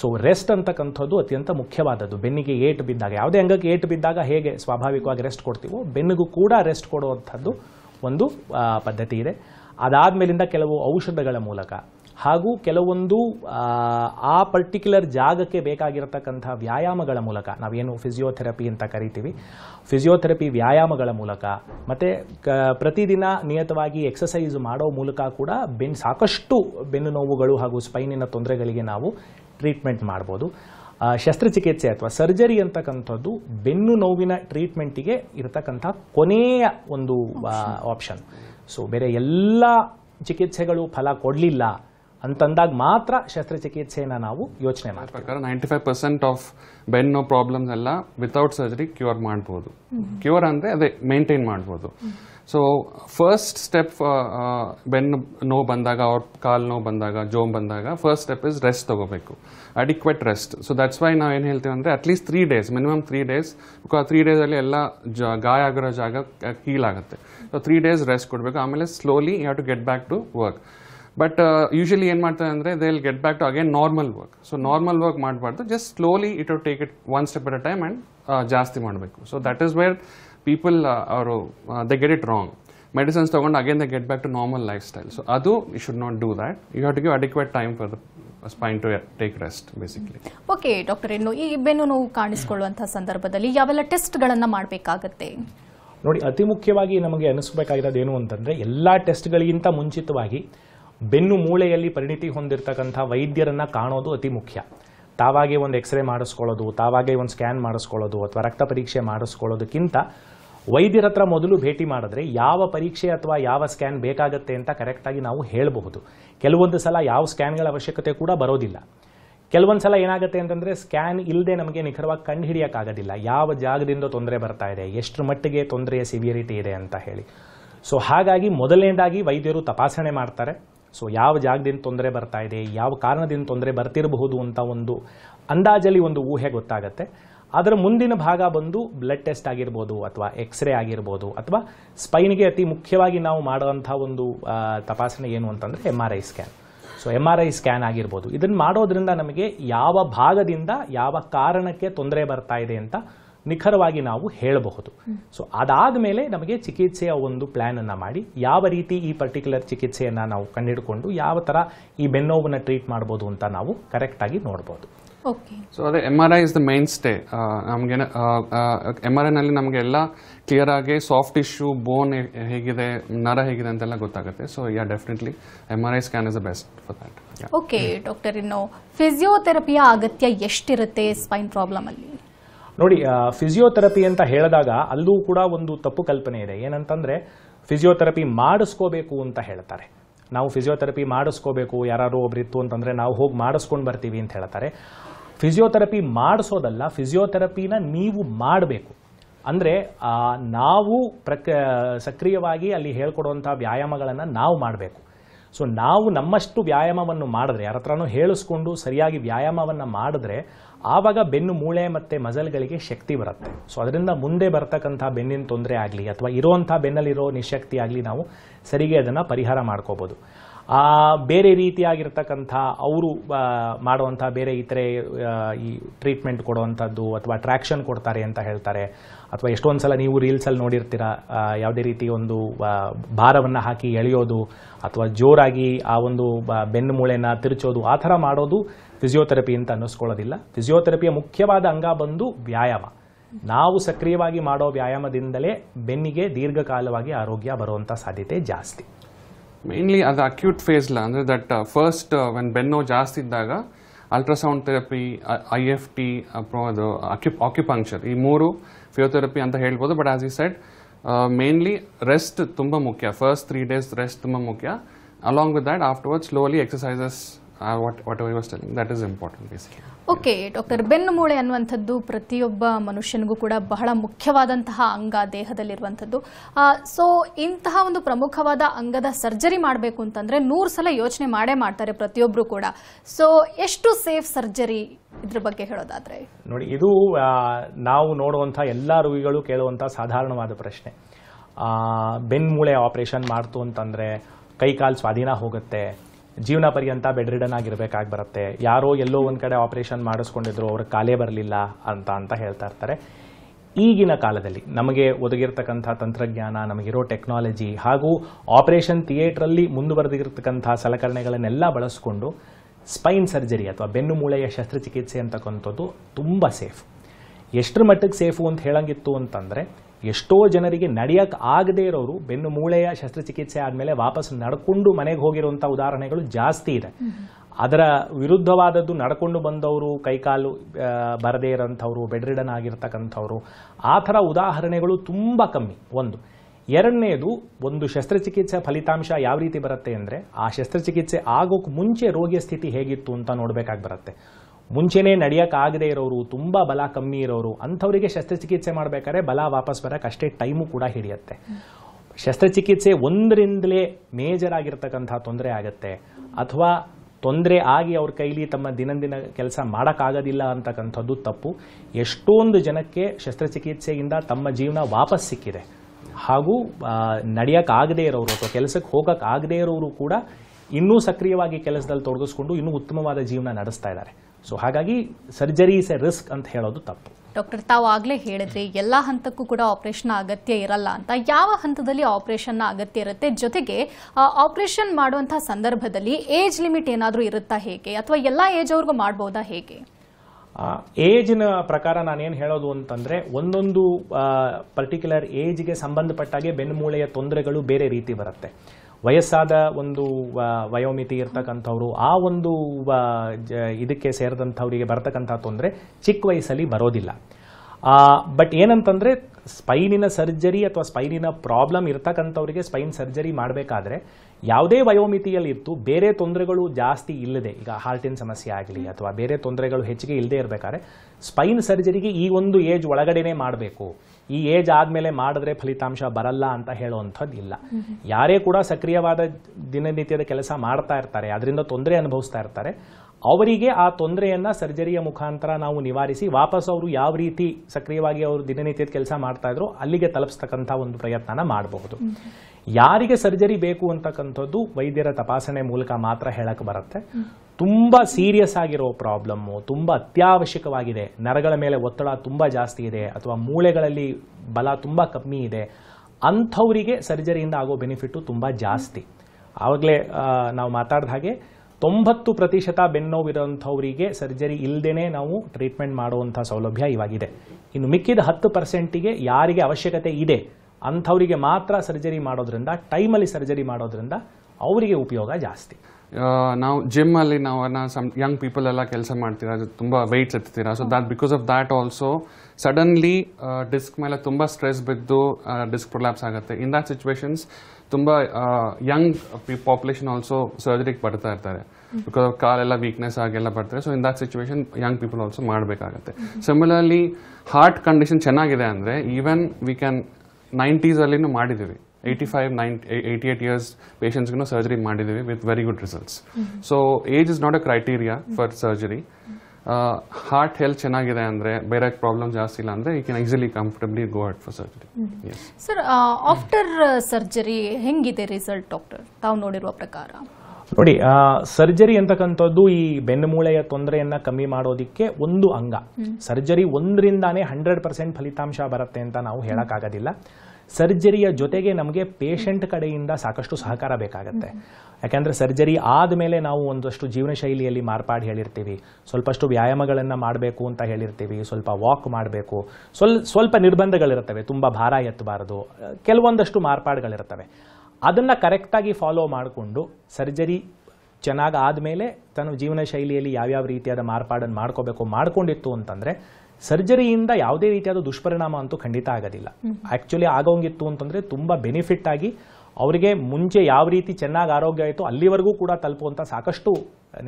ಸೊ ರೆಸ್ಟ್ ಅಂತಕ್ಕಂಥದ್ದು ಅತ್ಯಂತ ಮುಖ್ಯವಾದದ್ದು ಬೆನ್ನಿಗೆ ಏಟು ಬಿದ್ದಾಗ ಯಾವುದೇ ಅಂಗಕ್ಕೆ ಏಟು ಬಿದ್ದಾಗ ಹೇಗೆ ಸ್ವಾಭಾವಿಕವಾಗಿ ರೆಸ್ಟ್ ಕೊಡ್ತೀವೋ ಬೆನ್ನಿಗೂ ಕೂಡ ರೆಸ್ಟ್ ಕೊಡುವಂಥದ್ದು ಒಂದು ಪದ್ಧತಿ ಇದೆ ಅದಾದ ಮೇಲಿಂದ ಕೆಲವು ಔಷಧಗಳ ಮೂಲಕ ಹಾಗೂ ಕೆಲವೊಂದು ಆ ಪರ್ಟಿಕ್ಯುಲರ್ ಜಾಗಕ್ಕೆ ಬೇಕಾಗಿರತಕ್ಕಂಥ ವ್ಯಾಯಾಮಗಳ ಮೂಲಕ ನಾವೇನು ಫಿಸಿಯೋಥೆರಪಿ ಅಂತ ಕರಿತೀವಿ ಫಿಸಿಯೋಥೆರಪಿ ವ್ಯಾಯಾಮಗಳ ಮೂಲಕ ಮತ್ತು ಕ ಪ್ರತಿದಿನ ನಿಯತವಾಗಿ ಎಕ್ಸಸೈಸ್ ಮಾಡೋ ಮೂಲಕ ಕೂಡ ಬೆನ್ನು ಸಾಕಷ್ಟು ಬೆನ್ನು ನೋವುಗಳು ಹಾಗೂ ಸ್ಪೈನಿನ ತೊಂದರೆಗಳಿಗೆ ನಾವು ಟ್ರೀಟ್ಮೆಂಟ್ ಮಾಡ್ಬೋದು ಶಸ್ತ್ರಚಿಕಿತ್ಸೆ ಅಥವಾ ಸರ್ಜರಿ ಅಂತಕ್ಕಂಥದ್ದು ಬೆನ್ನು ನೋವಿನ ಟ್ರೀಟ್ಮೆಂಟಿಗೆ ಇರತಕ್ಕಂಥ ಕೊನೆಯ ಒಂದು ಆಪ್ಷನ್ ಸೊ ಬೇರೆ ಎಲ್ಲ ಚಿಕಿತ್ಸೆಗಳು ಫಲ ಕೊಡಲಿಲ್ಲ ಅಂತಂದಾಗ ಮಾತ್ರ ಶಸ್ತ್ರಚಿಕಿತ್ಸೆಯನ್ನು ನಾವು ಯೋಚನೆ ಮಾಡ್ತೀವಿ ನೈಂಟಿ ಫೈವ್ ಪರ್ಸೆಂಟ್ ಆಫ್ ಬೆನ್ ನೋ ಪ್ರಾಬ್ಲಮ್ಸ್ ಎಲ್ಲ ವಿತೌಟ್ ಸರ್ಜರಿ ಕ್ಯೂರ್ ಮಾಡ್ಬೋದು ಕ್ಯೂರ್ ಅಂದರೆ ಅದೇ ಮೇಂಟೈನ್ ಮಾಡ್ಬೋದು ಸೊ ಫಸ್ಟ್ ಸ್ಟೆಪ್ ಬೆನ್ ನೋವು ಬಂದಾಗ ಅವ್ರ ಕಾಲು ನೋವು ಬಂದಾಗ ಜೋಮ್ ಬಂದಾಗ ಫಸ್ಟ್ ಸ್ಟೆಪ್ ಇಸ್ ರೆಸ್ಟ್ ತಗೋಬೇಕು adequate rest so that's why ನಾವು ಏನು ಹೇಳ್ತೀವಿ ಅಂದರೆ at least three days minimum three days because three ಡೇಸಲ್ಲಿ ಎಲ್ಲ ಜ ಗಾಯ ಆಗಿರೋ ಜಾಗ ಆಗುತ್ತೆ ಸೊ ತ್ರೀ ಡೇಸ್ ರೆಸ್ಟ್ ಕೊಡಬೇಕು ಆಮೇಲೆ slowly you have to get back to work but usually ಏನು ಮಾಡ್ತಾರೆ ಅಂದರೆ they will get back to again normal work so normal work ಮಾಡಬಾರ್ದು just slowly it would take it one step at a time and ಜಾಸ್ತಿ ಮಾಡಬೇಕು so that is where people ಅವರು they get it wrong medicines ತೊಗೊಂಡು again they get back to normal lifestyle so ಅದು you should not do that you have to give adequate time for the spine to take rest basically okay doctor ಈ ಬೆನ್ನು ನೋವು ಕಾಣಿಸಿಕೊಳ್ಳುವಂತಹ ಸಂದರ್ಭದಲ್ಲಿ ಯಾವೆಲ್ಲ ಟೆಸ್ಟ್ಗಳನ್ನು ಮಾಡಬೇಕಾಗತ್ತೆ ನೋಡಿ ಅತಿ ಮುಖ್ಯವಾಗಿ ನಮಗೆ ಅನಿಸಬೇಕಾಗಿರೋದೇನು ಏನು ಎಲ್ಲಾ ಎಲ್ಲ ಟೆಸ್ಟ್ಗಳಿಗಿಂತ ಮುಂಚಿತವಾಗಿ ಬೆನ್ನು ಮೂಳೆಯಲ್ಲಿ ಪರಿಣಿತಿ ಹೊಂದಿರತಕ್ಕಂಥ ವೈದ್ಯರನ್ನು ಕಾಣೋದು ಅತಿ ಮುಖ್ಯ ತಾವಾಗೇ ಒಂದು ಎಕ್ಸ್ರೇ ಮಾಡಿಸ್ಕೊಳ್ಳೋದು ತಾವಾಗೇ ಒಂದು ಸ್ಕ್ಯಾನ್ ಮಾಡಿಸ್ಕೊಳ್ಳೋದು ಅಥವಾ ರಕ್ತ ಪರೀಕ್ಷೆ ಮಾಡಿಸ್ಕೊಳ್ಳೋದಕ್ಕಿಂತ ವೈದ್ಯರ ಹತ್ರ ಮೊದಲು ಭೇಟಿ ಮಾಡಿದ್ರೆ ಯಾವ ಪರೀಕ್ಷೆ ಅಥವಾ ಯಾವ ಸ್ಕ್ಯಾನ್ ಬೇಕಾಗುತ್ತೆ ಅಂತ ಕರೆಕ್ಟಾಗಿ ನಾವು ಹೇಳಬಹುದು ಕೆಲವೊಂದು ಸಲ ಯಾವ ಸ್ಕ್ಯಾನ್ಗಳ ಅವಶ್ಯಕತೆ ಕೂಡ ಬರೋದಿಲ್ಲ ಕೆಲವೊಂದು ಸಲ ಏನಾಗುತ್ತೆ ಅಂತಂದರೆ ಸ್ಕ್ಯಾನ್ ಇಲ್ಲದೆ ನಮಗೆ ನಿಖರವಾಗಿ ಕಂಡು ಯಾವ ಜಾಗದಿಂದ ತೊಂದರೆ ಬರ್ತಾ ಇದೆ ಎಷ್ಟು ಮಟ್ಟಿಗೆ ತೊಂದರೆಯ ಸಿವಿಯರಿಟಿ ಇದೆ ಅಂತ ಹೇಳಿ ಸೊ ಹಾಗಾಗಿ ಮೊದಲನೇದಾಗಿ ವೈದ್ಯರು ತಪಾಸಣೆ ಮಾಡ್ತಾರೆ ಸೊ ಯಾವ ಜಾಗದಿಂದ ತೊಂದರೆ ಬರ್ತಾ ಇದೆ ಯಾವ ಕಾರಣದಿಂದ ತೊಂದರೆ ಬರ್ತಿರಬಹುದು ಅಂತ ಒಂದು ಅಂದಾಜಲ್ಲಿ ಒಂದು ಊಹೆ ಗೊತ್ತಾಗುತ್ತೆ ಅದರ ಮುಂದಿನ ಭಾಗ ಬಂದು ಬ್ಲಡ್ ಟೆಸ್ಟ್ ಆಗಿರ್ಬೋದು ಅಥವಾ ಎಕ್ಸ್ರೇ ಆಗಿರ್ಬೋದು ಅಥವಾ ಸ್ಪೈನ್ಗೆ ಅತಿ ಮುಖ್ಯವಾಗಿ ನಾವು ಮಾಡುವಂಥ ಒಂದು ತಪಾಸಣೆ ಏನು ಅಂತಂದರೆ M R I scan so M R I scan ಆಗಿರ್ಬೋದು ಇದನ್ನು ಮಾಡೋದ್ರಿಂದ ನಮಗೆ ಯಾವ ಭಾಗದಿಂದ ಯಾವ ಕಾರಣಕ್ಕೆ ತೊಂದರೆ ಬರ್ತಾ ಇದೆ ಅಂತ ನಿಖರವಾಗಿ ನಾವು ಹೇಳಬಹುದು ಸೊ ಅದಾದ ಮೇಲೆ ನಮಗೆ ಚಿಕಿತ್ಸೆಯ ಒಂದು ಅನ್ನ ಮಾಡಿ ಯಾವ ರೀತಿ ಈ ಪರ್ಟಿಕ್ಯುಲರ್ ಚಿಕಿತ್ಸೆಯನ್ನ ನಾವು ಕಂಡುಹಿಡ್ಕೊಂಡು ಯಾವ ತರ ಈ ಬೆನ್ನೋವನ್ನ ಟ್ರೀಟ್ ಮಾಡಬಹುದು ಅಂತ ನಾವು ಕರೆಕ್ಟ್ ಆಗಿ ಸೊ ಅದೇ M R I is the mainstay ನಮ್ಗೆ ಎಮ್ ಆರ್ ಐನಲ್ಲಿ ನಮಗೆ ಎಲ್ಲ ಕ್ಲಿಯರ್ ಆಗಿ ಸಾಫ್ಟ್ ಇಶ್ಯೂ ಬೋನ್ ಹೇಗಿದೆ ನರ ಹೇಗಿದೆ ಅಂತೆಲ್ಲ ಗೊತ್ತಾಗುತ್ತೆ so yeah definitely M R I scan is the best for that okay doctor ಇನ್ನು ಫಿಸಿಯೋಥೆರಪಿಯ ಅಗತ್ಯ ಎಷ್ಟಿರುತ್ತೆ ಸ್ಪೈನ್ ಪ್ರಾಬ್ಲಮ್ ಅಲ್ಲಿ ನೋಡಿ ಫಿಸಿಯೋಥೆರಪಿ ಅಂತ ಹೇಳಿದಾಗ ಅಲ್ಲೂ ಕೂಡ ಒಂದು ತಪ್ಪು ಕಲ್ಪನೆ ಇದೆ ಏನಂತಂದರೆ ಫಿಸಿಯೋಥೆರಪಿ ಮಾಡಿಸ್ಕೋಬೇಕು ಅಂತ ಹೇಳ್ತಾರೆ ನಾವು ಫಿಸಿಯೋಥೆರಪಿ ಮಾಡಿಸ್ಕೋಬೇಕು ಯಾರು ಇತ್ತು ಅಂತಂದರೆ ನಾವು ಹೋಗಿ ಮಾಡಿಸ್ಕೊಂಡು ಬರ್ತೀವಿ ಅಂತ ಹೇಳ್ತಾರೆ ಫಿಸಿಯೋಥೆರಪಿ ಮಾಡಿಸೋದಲ್ಲ ಫಿಸಿಯೋಥೆರಪಿನ ನೀವು ಮಾಡಬೇಕು ಅಂದರೆ ನಾವು ಪ್ರಕ್ ಸಕ್ರಿಯವಾಗಿ ಅಲ್ಲಿ ಹೇಳ್ಕೊಡುವಂಥ ವ್ಯಾಯಾಮಗಳನ್ನು ನಾವು ಮಾಡಬೇಕು ಸೊ ನಾವು ನಮ್ಮಷ್ಟು ವ್ಯಾಯಾಮವನ್ನು ಮಾಡಿದ್ರೆ ಯಾರ ಹತ್ರನೂ ಹೇಳಿಸ್ಕೊಂಡು ಸರಿಯಾಗಿ ವ್ಯಾಯಾಮವನ್ನು ಮಾಡಿದ್ರೆ ಆವಾಗ ಬೆನ್ನು ಮೂಳೆ ಮತ್ತು ಮಜಲ್ಗಳಿಗೆ ಶಕ್ತಿ ಬರುತ್ತೆ ಸೊ ಅದರಿಂದ ಮುಂದೆ ಬರ್ತಕ್ಕಂಥ ಬೆನ್ನಿನ ತೊಂದರೆ ಆಗಲಿ ಅಥವಾ ಇರೋವಂಥ ಬೆನ್ನಲ್ಲಿರೋ ನಿಶಕ್ತಿ ಆಗಲಿ ನಾವು ಸರಿಗೆ ಅದನ್ನು ಪರಿಹಾರ ಮಾಡ್ಕೋಬೋದು ಆ ಬೇರೆ ರೀತಿಯಾಗಿರ್ತಕ್ಕಂಥ ಅವರು ಮಾಡುವಂಥ ಬೇರೆ ಇತರೆ ಈ ಟ್ರೀಟ್ಮೆಂಟ್ ಕೊಡುವಂಥದ್ದು ಅಥವಾ ಟ್ರ್ಯಾಕ್ಷನ್ ಕೊಡ್ತಾರೆ ಅಂತ ಹೇಳ್ತಾರೆ ಅಥವಾ ಎಷ್ಟೊಂದು ಸಲ ನೀವು ರೀಲ್ಸಲ್ಲಿ ನೋಡಿರ್ತೀರ ಯಾವುದೇ ರೀತಿ ಒಂದು ಭಾರವನ್ನು ಹಾಕಿ ಎಳೆಯೋದು ಅಥವಾ ಜೋರಾಗಿ ಆ ಒಂದು ಬೆನ್ನು ಮೂಳೆನ ತಿರುಚೋದು ಆ ಥರ ಮಾಡೋದು ಫಿಸಿಯೋಥೆರಪಿ ಅಂತ ಅನ್ನಿಸ್ಕೊಳ್ಳೋದಿಲ್ಲ ಫಿಸಿಯೋಥೆರಪಿಯ ಮುಖ್ಯವಾದ ಅಂಗ ಬಂದು ವ್ಯಾಯಾಮ ನಾವು ಸಕ್ರಿಯವಾಗಿ ಮಾಡೋ ವ್ಯಾಯಾಮದಿಂದಲೇ ಬೆನ್ನಿಗೆ ದೀರ್ಘಕಾಲವಾಗಿ ಆರೋಗ್ಯ ಬರುವಂಥ ಸಾಧ್ಯತೆ ಜಾಸ್ತಿ ಮೇನ್ಲಿ ಅದು ಅಕ್ಯೂಟ್ ಫೇಸ್ಲ ಅಂದರೆ ದಟ್ ಫಸ್ಟ್ ವೆನ್ ಬೆನ್ನೋ ಜಾಸ್ತಿ ಇದ್ದಾಗ ultrasound therapy I F T ಅಪ್ರೋ ಅದು ಅಕ್ಯುಪ್ ಆಕ್ಯುಪಂಕ್ಷರ್ ಈ ಮೂರು ಫಿಯೋಥೆರಪಿ ಅಂತ ಹೇಳ್ಬೋದು but as I said mainly rest ತುಂಬ ಮುಖ್ಯ ಫಸ್ಟ್ ತ್ರೀ ಡೇಸ್ ರೆಸ್ಟ್ ತುಂಬ ಮುಖ್ಯ along with that afterward slowly exercises what okay doctor ಬೆನ್ನು ಮೂಳೆ ಅನ್ನುವಂಥದ್ದು ಪ್ರತಿಯೊಬ್ಬ ಮನುಷ್ಯನಿಗೂ ಕೂಡ ಬಹಳ ಮುಖ್ಯವಾದಂತಹ ಅಂಗ ದೇಹದಲ್ಲಿರುವಂಥದ್ದು ಸೊ ಇಂತಹ ಒಂದು ಪ್ರಮುಖವಾದ ಅಂಗದ ಸರ್ಜರಿ ಮಾಡಬೇಕು ಅಂತಂದ್ರೆ ನೂರು ಸಲ ಯೋಚನೆ ಮಾಡೇ ಮಾಡ್ತಾರೆ ಪ್ರತಿಯೊಬ್ಬರು ಕೂಡ ಸೊ ಎಷ್ಟು ಸೇಫ್ ಸರ್ಜರಿ ಇದ್ರ ಬಗ್ಗೆ ಹೇಳೋದಾದ್ರೆ ನೋಡಿ ಇದು ನಾವು ನೋಡುವಂತಹ ಎಲ್ಲ ರೋಗಿಗಳು ಕೇಳುವಂತಹ ಸಾಧಾರಣವಾದ ಪ್ರಶ್ನೆ ಬೆನ್ನು ಮೂಳೆ ಆಪರೇಷನ್ ಮಾಡ್ತು ಅಂತಂದ್ರೆ ಕೈ ಕಾಲು ಸ್ವಾಧೀನ ಹೋಗುತ್ತೆ ಜೀವನ ಪರ್ಯಂತ ಬೆಡ್ ರಿಡನ್ ಆಗಿರ್ಬೇಕಾಗಿ ಬರುತ್ತೆ ಯಾರೋ ಎಲ್ಲೋ ಒಂದು ಕಡೆ ಆಪರೇಷನ್ ಮಾಡಿಸ್ಕೊಂಡಿದ್ರು ಅವ್ರ ಕಾಲೇ ಬರಲಿಲ್ಲ ಅಂತ ಅಂತ ಹೇಳ್ತಾ ಇರ್ತಾರೆ ಈಗಿನ ಕಾಲದಲ್ಲಿ ನಮಗೆ ಒದಗಿರ್ತಕ್ಕಂಥ ತಂತ್ರಜ್ಞಾನ ನಮಗಿರೋ ಟೆಕ್ನಾಲಜಿ ಹಾಗೂ ಆಪರೇಷನ್ ಥಿಯೇಟ್ರಲ್ಲಿ ಮುಂದುವರೆದಿರ್ತಕ್ಕಂಥ ಸಲಕರಣೆಗಳನ್ನೆಲ್ಲ ಬಳಸಿಕೊಂಡು ಸ್ಪೈನ್ ಸರ್ಜರಿ ಅಥವಾ ಬೆನ್ನು ಮೂಳೆಯ ಶಸ್ತ್ರಚಿಕಿತ್ಸೆ ಅಂತಕ್ಕಂಥದ್ದು ತುಂಬ ಸೇಫ್ ಎಷ್ಟರ ಮಟ್ಟಿಗೆ ಸೇಫು ಅಂತ ಹೇಳಂಗಿತ್ತು ಅಂತಂದರೆ ಎಷ್ಟೋ ಜನರಿಗೆ ನಡೆಯಕ್ಕೆ ಆಗದೇ ಇರೋರು ಬೆನ್ನು ಮೂಳೆಯ ಶಸ್ತ್ರಚಿಕಿತ್ಸೆ ಆದಮೇಲೆ ವಾಪಸ್ ನಡ್ಕೊಂಡು ಮನೆಗೆ ಹೋಗಿರುವಂಥ ಉದಾಹರಣೆಗಳು ಜಾಸ್ತಿ ಇದೆ ಅದರ ವಿರುದ್ಧವಾದದ್ದು ನಡ್ಕೊಂಡು ಬಂದವರು ಕೈಕಾಲು ಬರದೇ ಇರೋಂಥವ್ರು ಬೆಡ್ರಿಡನ್ ಆಗಿರ್ತಕ್ಕಂಥವ್ರು ಆ ಥರ ಉದಾಹರಣೆಗಳು ತುಂಬ ಕಮ್ಮಿ ಒಂದು ಎರಡನೇದು ಒಂದು ಶಸ್ತ್ರಚಿಕಿತ್ಸೆ ಫಲಿತಾಂಶ ಯಾವ ರೀತಿ ಬರುತ್ತೆ ಅಂದರೆ ಆ ಶಸ್ತ್ರಚಿಕಿತ್ಸೆ ಆಗೋಕ್ಕೆ ಮುಂಚೆ ರೋಗಿಯ ಸ್ಥಿತಿ ಹೇಗಿತ್ತು ಅಂತ ನೋಡಬೇಕಾಗಿ ಬರುತ್ತೆ ಮುಂಚೆನೇ ನಡೆಯೋಕ್ಕಾಗದೇ ಇರೋರು ತುಂಬ ಬಲ ಕಮ್ಮಿ ಇರೋರು ಅಂಥವರಿಗೆ ಶಸ್ತ್ರಚಿಕಿತ್ಸೆ ಮಾಡಬೇಕಾದ್ರೆ ಬಲ ವಾಪಸ್ ಬರೋಕ್ಕೆ ಅಷ್ಟೇ ಟೈಮು ಕೂಡ ಹಿಡಿಯುತ್ತೆ ಶಸ್ತ್ರಚಿಕಿತ್ಸೆ ಒಂದರಿಂದಲೇ ಮೇಜರ್ ಆಗಿರ್ತಕ್ಕಂಥ ತೊಂದರೆ ಆಗುತ್ತೆ ಅಥವಾ ತೊಂದರೆ ಆಗಿ ಅವ್ರ ಕೈಲಿ ತಮ್ಮ ದಿನಂದಿನ ಕೆಲಸ ಮಾಡೋಕ್ಕಾಗೋದಿಲ್ಲ ಅಂತಕ್ಕಂಥದ್ದು ತಪ್ಪು ಎಷ್ಟೊಂದು ಜನಕ್ಕೆ ಶಸ್ತ್ರಚಿಕಿತ್ಸೆಯಿಂದ ತಮ್ಮ ಜೀವನ ವಾಪಸ್ ಸಿಕ್ಕಿದೆ ಹಾಗೂ ನಡೆಯೋಕ್ಕಾಗದೇ ಇರೋರು ಅಥವಾ ಕೆಲಸಕ್ಕೆ ಹೋಗೋಕ್ಕಾಗದೇ ಇರೋರು ಕೂಡ ಇನ್ನೂ ಸಕ್ರಿಯವಾಗಿ ಕೆಲಸದಲ್ಲಿ ತೊಡಗಿಸ್ಕೊಂಡು ಇನ್ನೂ ಉತ್ತಮವಾದ ಜೀವನ ನಡೆಸ್ತಾ ಇದ್ದಾರೆ ಸೊ ಹಾಗಾಗಿ ಸರ್ಜರಿ ಇಸ್ ಎ ರಿಸ್ಕ್ ಅಂತ ಹೇಳೋದು ತಪ್ಪು ಡಾಕ್ಟರ್ ತಾವು ಆಗಲೇ ಹೇಳಿದ್ರಿ ಎಲ್ಲ ಹಂತಕ್ಕೂ ಕೂಡ ಆಪರೇಷನ್ ಅಗತ್ಯ ಇರಲ್ಲ ಅಂತ ಯಾವ ಹಂತದಲ್ಲಿ ಆಪರೇಷನ್ ಅಗತ್ಯ ಇರುತ್ತೆ ಜೊತೆಗೆ ಆಪರೇಷನ್ ಮಾಡುವಂತಹ ಸಂದರ್ಭದಲ್ಲಿ ಏಜ್ ಲಿಮಿಟ್ ಏನಾದರೂ ಇರುತ್ತಾ ಹೇಗೆ ಅಥವಾ ಎಲ್ಲ ಏಜ್ ಅವ್ರಿಗೂ ಮಾಡಬಹುದಾ ಹೇಗೆ ಏಜ್ನ ಪ್ರಕಾರ ನಾನೇನು ಹೇಳೋದು ಅಂತಂದರೆ ಒಂದೊಂದು ಪರ್ಟಿಕ್ಯುಲರ್ ಏಜ್ಗೆ ಸಂಬಂಧಪಟ್ಟಾಗೆ ಬೆನ್ನುಮೂಳೆಯ ತೊಂದರೆಗಳು ಬೇರೆ ರೀತಿ ಬರುತ್ತೆ ವಯಸ್ಸಾದ ಒಂದು ವಯೋಮಿತಿ ಇರ್ತಕ್ಕಂಥವ್ರು ಆ ಒಂದು ಇದಕ್ಕೆ ಸೇರಿದಂಥವರಿಗೆ ಬರ್ತಕ್ಕಂಥ ತೊಂದರೆ ಚಿಕ್ಕ ವಯಸ್ಸಲ್ಲಿ ಬರೋದಿಲ್ಲ ಬಟ್ ಏನಂತಂದರೆ ಸ್ಪೈನಿನ ಸರ್ಜರಿ ಅಥವಾ ಸ್ಪೈನಿನ ಪ್ರಾಬ್ಲಮ್ ಇರ್ತಕ್ಕಂಥವ್ರಿಗೆ ಸ್ಪೈನ್ ಸರ್ಜರಿ ಮಾಡಬೇಕಾದ್ರೆ ಯಾವುದೇ ವಯೋಮಿತಿಯಲ್ಲಿ ಇತ್ತು ಬೇರೆ ತೊಂದರೆಗಳು ಜಾಸ್ತಿ ಇಲ್ಲದೆ ಈಗ ಹಾರ್ಟಿನ ಸಮಸ್ಯೆ ಆಗಲಿ ಅಥವಾ ಬೇರೆ ತೊಂದರೆಗಳು ಹೆಚ್ಚಿಗೆ ಇಲ್ಲದೆ ಇರಬೇಕಾದ್ರೆ ಸ್ಪೈನ್ ಸರ್ಜರಿಗೆ ಈ ಒಂದು ಏಜ್ ಒಳಗಡೆನೇ ಮಾಡಬೇಕು ಈ ಏಜ್ ಆದಮೇಲೆ ಮಾಡಿದ್ರೆ ಫಲಿತಾಂಶ ಬರಲ್ಲ ಅಂತ ಹೇಳುವಂಥದ್ದು ಇಲ್ಲ ಯಾರೇ ಕೂಡ ಸಕ್ರಿಯವಾದ ದಿನನಿತ್ಯದ ಕೆಲಸ ಮಾಡ್ತಾ ಇರ್ತಾರೆ ಅದರಿಂದ ತೊಂದರೆ ಅನುಭವಿಸ್ತಾ ಇರ್ತಾರೆ ಅವರಿಗೆ ಆ ತೊಂದರೆಯನ್ನು ಸರ್ಜರಿಯ ಮುಖಾಂತರ ನಾವು ನಿವಾರಿಸಿ ವಾಪಸ್ ಅವರು ಯಾವ ರೀತಿ ಸಕ್ರಿಯವಾಗಿ ಅವರು ದಿನನಿತ್ಯದ ಕೆಲಸ ಮಾಡ್ತಾ ಇದ್ರು ಅಲ್ಲಿಗೆ ತಲುಪಿಸ್ತಕ್ಕಂಥ ಒಂದು ಪ್ರಯತ್ನನ ಮಾಡಬಹುದು ಯಾರಿಗೆ ಸರ್ಜರಿ ಬೇಕು ಅಂತಕ್ಕಂಥದ್ದು ವೈದ್ಯರ ತಪಾಸಣೆ ಮೂಲಕ ಮಾತ್ರ ಹೇಳಕ್ಕೆ ಬರುತ್ತೆ ತುಂಬ ಸೀರಿಯಸ್ ಆಗಿರೋ ಪ್ರಾಬ್ಲಮ್ಮು ತುಂಬ ಅತ್ಯಾವಶ್ಯಕವಾಗಿದೆ ನರಗಳ ಮೇಲೆ ಒತ್ತಡ ತುಂಬ ಜಾಸ್ತಿ ಇದೆ ಅಥವಾ ಮೂಳೆಗಳಲ್ಲಿ ಬಲ ತುಂಬ ಕಮ್ಮಿ ಇದೆ ಅಂಥವರಿಗೆ ಸರ್ಜರಿಯಿಂದ ಆಗೋ ಬೆನಿಫಿಟ್ಟು ತುಂಬ ಜಾಸ್ತಿ ಆವಾಗಲೇ ನಾವು ಮಾತಾಡಿದ ಹಾಗೆ ತೊಂಬತ್ತು ಪ್ರತಿಶತ ಬೆನ್ನೋವಿರುವಂಥವರಿಗೆ ಸರ್ಜರಿ ಇಲ್ಲದೇ ನಾವು ಟ್ರೀಟ್ಮೆಂಟ್ ಮಾಡುವಂಥ ಸೌಲಭ್ಯ ಇವಾಗಿದೆ ಇನ್ನು ಮಿಕ್ಕಿದ ಹತ್ತು ಪರ್ಸೆಂಟಿಗೆ ಯಾರಿಗೆ ಅವಶ್ಯಕತೆ ಇದೆ ಅಂಥವರಿಗೆ ಮಾತ್ರ ಸರ್ಜರಿ ಮಾಡೋದ್ರಿಂದ ಟೈಮಲ್ಲಿ ಸರ್ಜರಿ ಮಾಡೋದ್ರಿಂದ ಅವರಿಗೆ ಉಪಯೋಗ ಜಾಸ್ತಿ ನಾವು ಜಿಮ್ಮಲ್ಲಿ ನಾವು ಸಮ್ ಯಂಗ್ ಪೀಪಲ್ ಎಲ್ಲ ಕೆಲಸ ಮಾಡ್ತೀರಾ ತುಂಬ ವೆಯ್ಟ್ಸ್ ಎತ್ತೀರಾ so that because of that also suddenly disc ಮೇಲೆ ತುಂಬ ಸ್ಟ್ರೆಸ್ ಬಿದ್ದು ಡಿಸ್ಕ್ ಪ್ರೊಲ್ಯಾಪ್ಸ್ ಆಗುತ್ತೆ ಇನ್ ದ್ಯಾಟ್ ಸಿಚುವೇಶನ್ಸ್ ತುಂಬ ಯಂಗ್ ಪಾಪ್ಯುಲೇಷನ್ ಆಲ್ಸೋ ಸರ್ಜರಿಗೆ ಬರ್ತಾ ಇರ್ತಾರೆ ಬಿಕಾಸ್ ಅವ್ರ ಕಾಲೆಲ್ಲ ವೀಕ್ನೆಸ್ ಆಗೆಲ್ಲ ಬರ್ತಾರೆ so in that situation young people also ಮಾಡಬೇಕಾಗುತ್ತೆ ಸಿಮಿಲರ್ಲಿ ಹಾರ್ಟ್ ಕಂಡೀಷನ್ ಚೆನ್ನಾಗಿದೆ ಅಂದರೆ ಈವನ್ ವಿ ಕ್ಯಾನ್ ಅಲ್ಲಿ ಮಾಡಿದ್ದೀವಿ eighty five nine eighty eight years ಪೇಷಂಟ್ಸ್ಗೂ ಸರ್ಜರಿ ಮಾಡಿದ್ದೀವಿ with very good results so age is not a criteria for surgery heart health ಚೆನ್ನಾಗಿದೆ ಅಂದ್ರೆ ಬೇರೆ ಪ್ರಾಬ್ಲಮ್ ಜಾಸ್ತಿ ಇಲ್ಲ ಅಂದರೆ you can easily comfortably go out for surgery sir after surgery ಹೆಂಗಿದೆ result doctor ತಾವು ನೋಡಿರುವ ಪ್ರಕಾರ ನೋಡಿ ಸರ್ಜರಿ ಅಂತಕ್ಕಂಥದ್ದು ಈ ಬೆನ್ನುಮೂಳೆಯ ತೊಂದರೆಯನ್ನು ಕಮ್ಮಿ ಮಾಡೋದಿಕ್ಕೆ ಒಂದು ಅಂಗ ಸರ್ಜರಿ ಒಂದರಿಂದಾನೇ ಹಂಡ್ರೆಡ್ ಪರ್ಸೆಂಟ್ ಫಲಿತಾಂಶ ಬರುತ್ತೆ ಅಂತ ನಾವು ಹೇಳೋಕ್ಕಾಗೋದಿಲ್ಲ ಸರ್ಜರಿಯ ಜೊತೆಗೆ ನಮಗೆ ಪೇಷಂಟ್ ಕಡೆಯಿಂದ ಸಾಕಷ್ಟು ಸಹಕಾರ ಬೇಕಾಗತ್ತೆ ಯಾಕೆಂದರೆ ಸರ್ಜರಿ ಆದಮೇಲೆ ನಾವು ಒಂದಷ್ಟು ಜೀವನ ಶೈಲಿಯಲ್ಲಿ ಮಾರ್ಪಾಡು ಹೇಳಿರ್ತೀವಿ ಸ್ವಲ್ಪಷ್ಟು ವ್ಯಾಯಾಮಗಳನ್ನು ಮಾಡಬೇಕು ಅಂತ ಹೇಳಿರ್ತೀವಿ ಸ್ವಲ್ಪ ವಾಕ್ ಮಾಡಬೇಕು ಸ್ವಲ್ ಸ್ವಲ್ಪ ನಿರ್ಬಂಧಗಳಿರ್ತವೆ ತುಂಬ ಭಾರ ಎತ್ತಬಾರದು ಕೆಲವೊಂದಷ್ಟು ಮಾರ್ಪಾಡುಗಳಿರ್ತವೆ ಅದನ್ನು ಕರೆಕ್ಟಾಗಿ ಫಾಲೋ ಮಾಡಿಕೊಂಡು ಸರ್ಜರಿ ಚೆನ್ನಾಗಿ ಆದಮೇಲೆ ತನ್ನ ಜೀವನ ಶೈಲಿಯಲ್ಲಿ ಯಾವ್ಯಾವ ರೀತಿಯಾದ ಮಾರ್ಪಾಡನ್ನು ಮಾಡ್ಕೋಬೇಕು ಮಾಡ್ಕೊಂಡಿತ್ತು ಅಂತಂದರೆ ಸರ್ಜರಿಯಿಂದ ಯಾವುದೇ ರೀತಿಯಾದ ದುಷ್ಪರಿಣಾಮ ಅಂತೂ ಖಂಡಿತ ಆಗೋದಿಲ್ಲ ಆ್ಯಕ್ಚುಲಿ ಆಗೋಂಗಿತ್ತು ಅಂತಂದರೆ ತುಂಬ ಬೆನಿಫಿಟ್ ಆಗಿ ಅವರಿಗೆ ಮುಂಚೆ ಯಾವ ರೀತಿ ಚೆನ್ನಾಗಿ ಆರೋಗ್ಯ ಆಯಿತು ಅಲ್ಲಿವರೆಗೂ ಕೂಡ ತಲುಪುವಂಥ ಸಾಕಷ್ಟು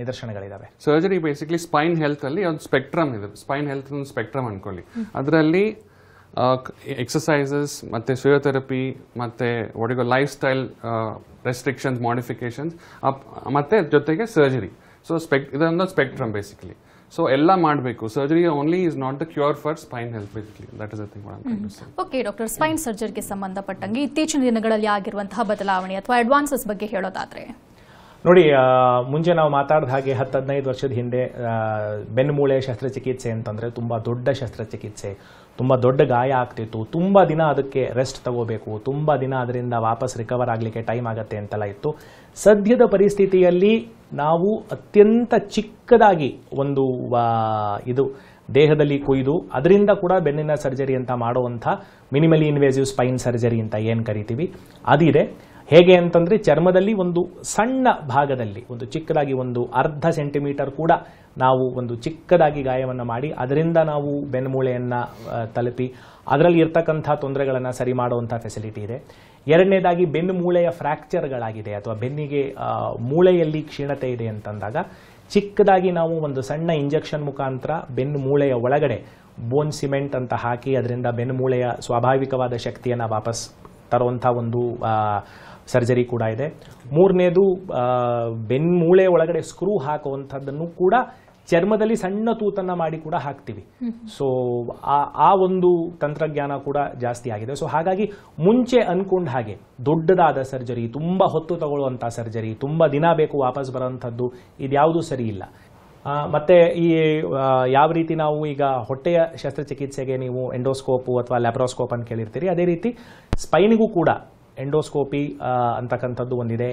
ನಿದರ್ಶನಗಳಿದಾವೆ ಸರ್ಜರಿ ಬೇಸಿಕಲಿ ಸ್ಪೈನ್ ಹೆಲ್ತ್ ಅಲ್ಲಿ ಒಂದು ಸ್ಪೆಕ್ಟ್ರಮ್ ಇದೆ ಸ್ಪೈನ್ ಹೆಲ್ತ್ ಸ್ಪೆಕ್ಟ್ರಮ್ ಅನ್ಕೊಳ್ಳಿ ಅದರಲ್ಲಿ ಎಕ್ಸಸೈಸಸ್ ಮತ್ತು ಫಿಸಿಯೋಥೆರಪಿ ಮತ್ತು ಒಡಗೋ ಲೈಫ್ ಸ್ಟೈಲ್ ರೆಸ್ಟ್ರಿಕ್ಷನ್ಸ್ ಮಾಡಿಫಿಕೇಷನ್ಸ್ ಮತ್ತು ಜೊತೆಗೆ ಸರ್ಜರಿ ಸೊ ಸ್ಪೆಕ್ ಇದೊಂದು ಸ್ಪೆಕ್ಟ್ರಮ್ ಬೇಸಿಕಲಿ ಸೊ ಎಲ್ಲ ಮಾಡಬೇಕು surgery only is not the cure for spine health basically that is thing okay doctor spine ಸರ್ಜರಿಗೆ ಸಂಬಂಧಪಟ್ಟಂಗೆ ಇತ್ತೀಚಿನ ದಿನಗಳಲ್ಲಿ ಆಗಿರುವಂತಹ ಬದಲಾವಣೆ ಅಥವಾ ಅಡ್ವಾನ್ಸಸ್ ಬಗ್ಗೆ ಹೇಳೋದಾದ್ರೆ ನೋಡಿ ಮುಂಚೆ ನಾವು ಮಾತಾಡಿದ ಹಾಗೆ ಹತ್ತು ಹದಿನೈದು ವರ್ಷದ ಹಿಂದೆ ಬೆನ್ನುಮೂಳೆ ಶಸ್ತ್ರಚಿಕಿತ್ಸೆ ಅಂತಂದರೆ ತುಂಬ ದೊಡ್ಡ ಶಸ್ತ್ರಚಿಕಿತ್ಸೆ ತುಂಬ ದೊಡ್ಡ ಗಾಯ ಆಗ್ತಿತ್ತು ತುಂಬ ದಿನ ಅದಕ್ಕೆ ರೆಸ್ಟ್ ತಗೋಬೇಕು ತುಂಬ ದಿನ ಅದರಿಂದ ವಾಪಸ್ ರಿಕವರ್ ಆಗಲಿಕ್ಕೆ ಟೈಮ್ ಆಗುತ್ತೆ ಅಂತೆಲ್ಲ ಇತ್ತು ಸದ್ಯದ ಪರಿಸ್ಥಿತಿಯಲ್ಲಿ ನಾವು ಅತ್ಯಂತ ಚಿಕ್ಕದಾಗಿ ಒಂದು ಇದು ದೇಹದಲ್ಲಿ ಕೊಯ್ದು ಅದರಿಂದ ಕೂಡ ಬೆನ್ನಿನ ಸರ್ಜರಿ ಅಂತ ಮಾಡುವಂಥ ಮಿನಿಮಲಿ ಇನ್ವೇಸಿವ್ ಸ್ಪೈನ್ ಸರ್ಜರಿ ಅಂತ ಏನು ಕರಿತೀವಿ ಅದಿದೆ ಹೇಗೆ ಅಂತಂದರೆ ಚರ್ಮದಲ್ಲಿ ಒಂದು ಸಣ್ಣ ಭಾಗದಲ್ಲಿ ಒಂದು ಚಿಕ್ಕದಾಗಿ ಒಂದು ಅರ್ಧ ಸೆಂಟಿಮೀಟರ್ ಕೂಡ ನಾವು ಒಂದು ಚಿಕ್ಕದಾಗಿ ಗಾಯವನ್ನು ಮಾಡಿ ಅದರಿಂದ ನಾವು ಬೆನ್ನುಮೂಳೆಯನ್ನು ತಲುಪಿ ಅದರಲ್ಲಿ ಇರ್ತಕ್ಕಂಥ ತೊಂದರೆಗಳನ್ನು ಸರಿ ಮಾಡುವಂಥ ಫೆಸಿಲಿಟಿ ಇದೆ ಎರಡನೇದಾಗಿ ಬೆನ್ನು ಮೂಳೆಯ ಫ್ರ್ಯಾಕ್ಚರ್ಗಳಾಗಿದೆ ಅಥವಾ ಬೆನ್ನಿಗೆ ಮೂಳೆಯಲ್ಲಿ ಕ್ಷೀಣತೆ ಇದೆ ಅಂತಂದಾಗ ಚಿಕ್ಕದಾಗಿ ನಾವು ಒಂದು ಸಣ್ಣ ಇಂಜೆಕ್ಷನ್ ಮುಖಾಂತರ ಬೆನ್ನು ಮೂಳೆಯ ಒಳಗಡೆ ಬೋನ್ ಸಿಮೆಂಟ್ ಅಂತ ಹಾಕಿ ಅದರಿಂದ ಬೆನ್ನು ಮೂಳೆಯ ಸ್ವಾಭಾವಿಕವಾದ ಶಕ್ತಿಯನ್ನು ವಾಪಸ್ ತರುವಂಥ ಒಂದು ಸರ್ಜರಿ ಕೂಡ ಇದೆ ಮೂರನೇದು ಬೆನ್ನು ಮೂಳೆ ಒಳಗಡೆ ಸ್ಕ್ರೂ ಹಾಕುವಂಥದ್ದನ್ನು ಕೂಡ ಚರ್ಮದಲ್ಲಿ ಸಣ್ಣ ತೂತನ್ನ ಮಾಡಿ ಕೂಡ ಹಾಕ್ತೀವಿ ಸೊ ಆ ಒಂದು ತಂತ್ರಜ್ಞಾನ ಕೂಡ ಜಾಸ್ತಿ ಆಗಿದೆ ಸೊ ಹಾಗಾಗಿ ಮುಂಚೆ ಅನ್ಕೊಂಡ ಹಾಗೆ ದೊಡ್ಡದಾದ ಸರ್ಜರಿ ತುಂಬ ಹೊತ್ತು ತಗೊಳ್ಳುವಂಥ ಸರ್ಜರಿ ತುಂಬ ದಿನ ಬೇಕು ವಾಪಸ್ ಬರೋವಂಥದ್ದು ಇದ್ಯಾವುದು ಸರಿ ಇಲ್ಲ ಮತ್ತೆ ಈ ಯಾವ ರೀತಿ ನಾವು ಈಗ ಹೊಟ್ಟೆಯ ಶಸ್ತ್ರಚಿಕಿತ್ಸೆಗೆ ನೀವು ಎಂಡೋಸ್ಕೋಪು ಅಥವಾ ಲ್ಯಾಪ್ರೋಸ್ಕೋಪ್ ಅಂತ ಕೇಳಿರ್ತೀರಿ ಅದೇ ರೀತಿ ಸ್ಪೈನಿಗೂ ಕೂಡ ಎಂಡೋಸ್ಕೋಪಿ ಅಂತಕ್ಕಂಥದ್ದು ಒಂದಿದೆ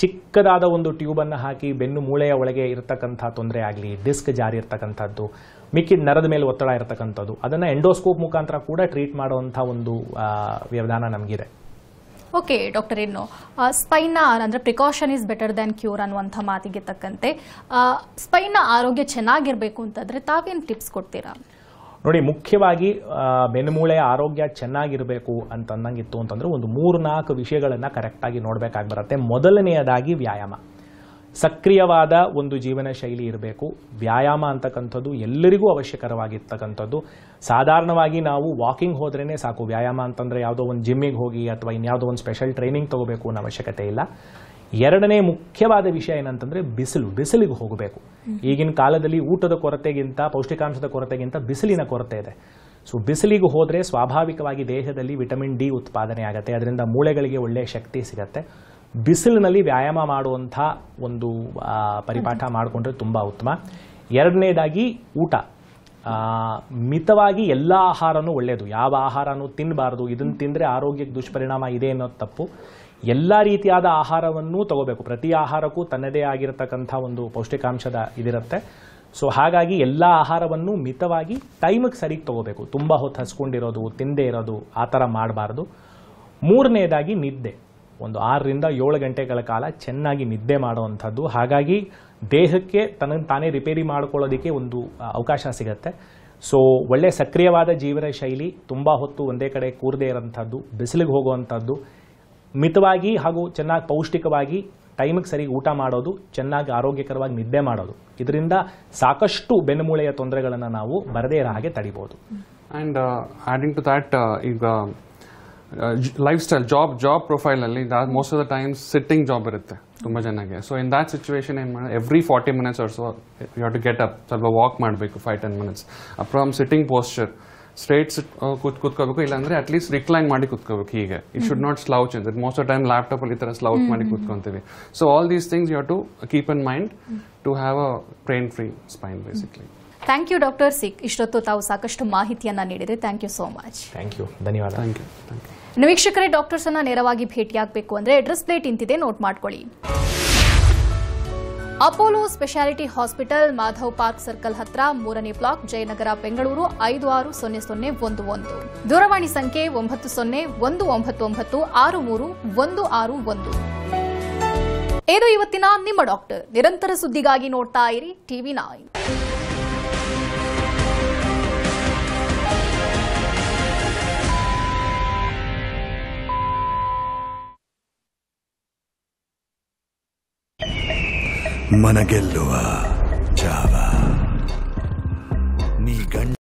ಚಿಕ್ಕದಾದ ಒಂದು ಟ್ಯೂಬನ್ನು ಹಾಕಿ ಬೆನ್ನು ಮೂಳೆಯ ಒಳಗೆ ಇರತಕ್ಕಂಥ ತೊಂದರೆ ಆಗಲಿ ಡಿಸ್ಕ್ ಜಾರಿ ಇರತಕ್ಕಂಥದ್ದು ಮಿಕ್ಕಿದ ನರದ ಮೇಲೆ ಒತ್ತಡ ಇರತಕ್ಕಂಥದ್ದು ಅದನ್ನು ಎಂಡೋಸ್ಕೋಪ್ ಮುಖಾಂತರ ಕೂಡ ಟ್ರೀಟ್ ಮಾಡುವಂಥ ಒಂದು ವ್ಯವಧಾನ ನಮಗಿದೆ ಓಕೆ ಡಾಕ್ಟರ್ ಇನ್ನು ಸ್ಪೈನ್ನ ಅಂದರೆ precaution is better than cure ಅನ್ನುವಂಥ ಮಾತಿಗೆ ತಕ್ಕಂತೆ ಸ್ಪೈನ್ನ ಆರೋಗ್ಯ ಚೆನ್ನಾಗಿರಬೇಕು ಅಂತಂದರೆ ತಾವೇನು ಟಿಪ್ಸ್ ಕೊಡ್ತೀರಾ ನೋಡಿ ಮುಖ್ಯವಾಗಿ ಬೆನ್ನುಮೂಳೆಯ ಆರೋಗ್ಯ ಚೆನ್ನಾಗಿರಬೇಕು ಅಂತ ಇತ್ತು ಅಂತಂದರೆ ಒಂದು ಮೂರು ನಾಲ್ಕು ವಿಷಯಗಳನ್ನು ಕರೆಕ್ಟಾಗಿ ನೋಡಬೇಕಾಗಿ ಬರುತ್ತೆ ಮೊದಲನೆಯದಾಗಿ ವ್ಯಾಯಾಮ ಸಕ್ರಿಯವಾದ ಒಂದು ಜೀವನ ಶೈಲಿ ಇರಬೇಕು ವ್ಯಾಯಾಮ ಅಂತಕ್ಕಂಥದ್ದು ಎಲ್ಲರಿಗೂ ಅವಶ್ಯಕರವಾಗಿರ್ತಕ್ಕಂಥದ್ದು ಸಾಧಾರಣವಾಗಿ ನಾವು ವಾಕಿಂಗ್ ಹೋದ್ರೇ ಸಾಕು ವ್ಯಾಯಾಮ ಅಂತಂದರೆ ಯಾವುದೋ ಒಂದು ಜಿಮ್ಮಿಗೆ ಹೋಗಿ ಅಥವಾ ಇನ್ಯಾವುದೋ ಒಂದು ಸ್ಪೆಷಲ್ ಟ್ರೈನಿಂಗ್ ತೊಗೋಬೇಕು ಅನ್ನೋ ಅವಶ್ಯಕತೆ ಇಲ್ಲ ಎರಡನೇ ಮುಖ್ಯವಾದ ವಿಷಯ ಏನಂತಂದ್ರೆ ಬಿಸಿಲು ಬಿಸಿಲಿಗೆ ಹೋಗಬೇಕು ಈಗಿನ ಕಾಲದಲ್ಲಿ ಊಟದ ಕೊರತೆಗಿಂತ ಪೌಷ್ಟಿಕಾಂಶದ ಕೊರತೆಗಿಂತ ಬಿಸಿಲಿನ ಕೊರತೆ ಇದೆ ಸೊ ಬಿಸಿಲಿಗೆ ಹೋದರೆ ಸ್ವಾಭಾವಿಕವಾಗಿ ದೇಹದಲ್ಲಿ ವಿಟಮಿನ್ ಡಿ ಉತ್ಪಾದನೆ ಆಗುತ್ತೆ ಅದರಿಂದ ಮೂಳೆಗಳಿಗೆ ಒಳ್ಳೆಯ ಶಕ್ತಿ ಸಿಗತ್ತೆ ಬಿಸಿಲಿನಲ್ಲಿ ವ್ಯಾಯಾಮ ಮಾಡುವಂಥ ಒಂದು ಪರಿಪಾಠ ಮಾಡಿಕೊಂಡ್ರೆ ತುಂಬ ಉತ್ತಮ ಎರಡನೇದಾಗಿ ಊಟ ಮಿತವಾಗಿ ಎಲ್ಲ ಆಹಾರನೂ ಒಳ್ಳೆಯದು ಯಾವ ಆಹಾರನೂ ತಿನ್ನಬಾರ್ದು ಇದನ್ನು ತಿಂದರೆ ಆರೋಗ್ಯಕ್ಕೆ ದುಷ್ಪರಿಣಾಮ ಇದೆ ಅನ್ನೋದು ತಪ್ಪು ಎಲ್ಲ ರೀತಿಯಾದ ಆಹಾರವನ್ನು ತಗೋಬೇಕು ಪ್ರತಿ ಆಹಾರಕ್ಕೂ ತನ್ನದೇ ಆಗಿರತಕ್ಕಂಥ ಒಂದು ಪೌಷ್ಟಿಕಾಂಶದ ಇದಿರುತ್ತೆ ಸೊ ಹಾಗಾಗಿ ಎಲ್ಲ ಆಹಾರವನ್ನು ಮಿತವಾಗಿ ಟೈಮಿಗೆ ಸರಿಗೆ ತಗೋಬೇಕು ತುಂಬ ಹೊತ್ತು ಹಸ್ಕೊಂಡಿರೋದು ತಿಂದೇ ಇರೋದು ಆ ಥರ ಮಾಡಬಾರ್ದು ಮೂರನೇದಾಗಿ ನಿದ್ದೆ ಒಂದು ಆರರಿಂದ ಏಳು ಗಂಟೆಗಳ ಕಾಲ ಚೆನ್ನಾಗಿ ನಿದ್ದೆ ಮಾಡುವಂಥದ್ದು ಹಾಗಾಗಿ ದೇಹಕ್ಕೆ ತನ್ನ ತಾನೇ ರಿಪೇರಿ ಮಾಡ್ಕೊಳ್ಳೋದಕ್ಕೆ ಒಂದು ಅವಕಾಶ ಸಿಗುತ್ತೆ ಸೊ ಒಳ್ಳೆ ಸಕ್ರಿಯವಾದ ಜೀವನ ಶೈಲಿ ತುಂಬ ಹೊತ್ತು ಒಂದೇ ಕಡೆ ಕೂರದೇ ಇರೋಂಥದ್ದು ಬಿಸಿಲಿಗೆ ಹೋಗುವಂಥದ್ದು ಮಿತವಾಗಿ ಹಾಗೂ ಚೆನ್ನಾಗಿ ಪೌಷ್ಟಿಕವಾಗಿ ಟೈಮಿಗೆ ಸರಿ ಊಟ ಮಾಡೋದು ಚೆನ್ನಾಗಿ ಆರೋಗ್ಯಕರವಾಗಿ ನಿದ್ದೆ ಮಾಡೋದು ಇದರಿಂದ ಸಾಕಷ್ಟು ಬೆನ್ನುಮೂಳೆಯ ತೊಂದರೆಗಳನ್ನು ನಾವು ಬರದೇ ಇರೋ ಹಾಗೆ ತಡಿಬೋದು ಆ್ಯಂಡ್ ಆ್ಯಡಿಂಗ್ ಟು ದ್ಯಾಟ್ ಈಗ ಲೈಫ್ ಸ್ಟೈಲ್ ಜಾಬ್ ಜಾಬ್ ಪ್ರೊಫೈಲಲ್ಲಿ most of the time sitting job ಇರುತ್ತೆ ತುಂಬ ಜನಕ್ಕೆ ಸೊ ಇನ್ ದಟ್ ಸಿಚುವೇಶನ್ ಏನು ಮಾಡೋದು every forty minutes or you have to get up ಸ್ವಲ್ಪ ವಾಕ್ ಮಾಡಬೇಕು five ten minutes from sitting posture straights uh, ಕೂತ್ ಕೂತ್ಕೋಬೇಕು ಇಲ್ಲಾಂದ್ರೆ ಅಟ್ಲೀಸ್ಟ್ ರಿಕ್ಲೈನ್ ಮಾಡಿ ಕೂತ್ಕೋಬೇಕು ಹೀಗೆ ಇಟ್ ಶುಡ್ ನಾಟ್ ಸ್ಲೌಚ್ ಅಂತ ಮೋಸ್ಟ್ ಆಫ್ ಟೈಮ್ ಲ್ಯಾಪ್ಟಾಪ್ ಅಲ್ಲಿ ತರ ಸ್ಲೌಚ್ ಮಾಡಿ ಕೂತ್ಕೊಂತೀವಿ so all these things you to keep in mind to have a pain free spine basically thank you doctor ಸಿಕ್ ಇಷ್ಟೊತ್ತು ತಾವು ಸಾಕಷ್ಟು ಮಾಹಿತಿಯನ್ನು ನೀಡಿದೆ thank you so much thank you ಧನ್ಯವಾದ ಥ್ಯಾಂಕ್ ಯು ನಿವೀಕ್ಷಕರೇ ಡಾಕ್ಟರ್ಸ್ ಅನ್ನ ನೇರವಾಗಿ ಭೇಟಿಯಾಗಬೇಕು ಅಂದ್ರೆ ಅಡ್ರೆಸ್ ಪ್ಲೇಟ್ ಇಂತಿದೆ ನೋಟ್ ಮಾಡ್ಕೊಳ್ಳಿ Apollo specialty hospital Madhav park circle ಹತ್ರ ಮೂರನೇ ಬ್ಲಾಕ್ ಜಯನಗರ ಬೆಂಗಳೂರು ಐದು ಆರು ಸೊನ್ನೆ ಸೊನ್ನೆ ಒಂದು ಒಂದು ದೂರವಾಣಿ ಸಂಖ್ಯೆ ಒಂಬತ್ತು ಸೊನ್ನೆ ಒಂದು ಒಂಬತ್ತು ಒಂಬತ್ತು ಆರು ಮೂರು ಒಂದು ಆರು ಒಂದು ಇದು ಇವತ್ತಿನ ನಿಮ್ಮ ಡಾಕ್ಟರ್ ನಿರಂತರ ಸುದ್ದಿಗಾಗಿ ನೋಡ್ತಾ ಇರಿ ಟಿವಿ ನೈನ್ మన గెల్లువా చావా నీ గంట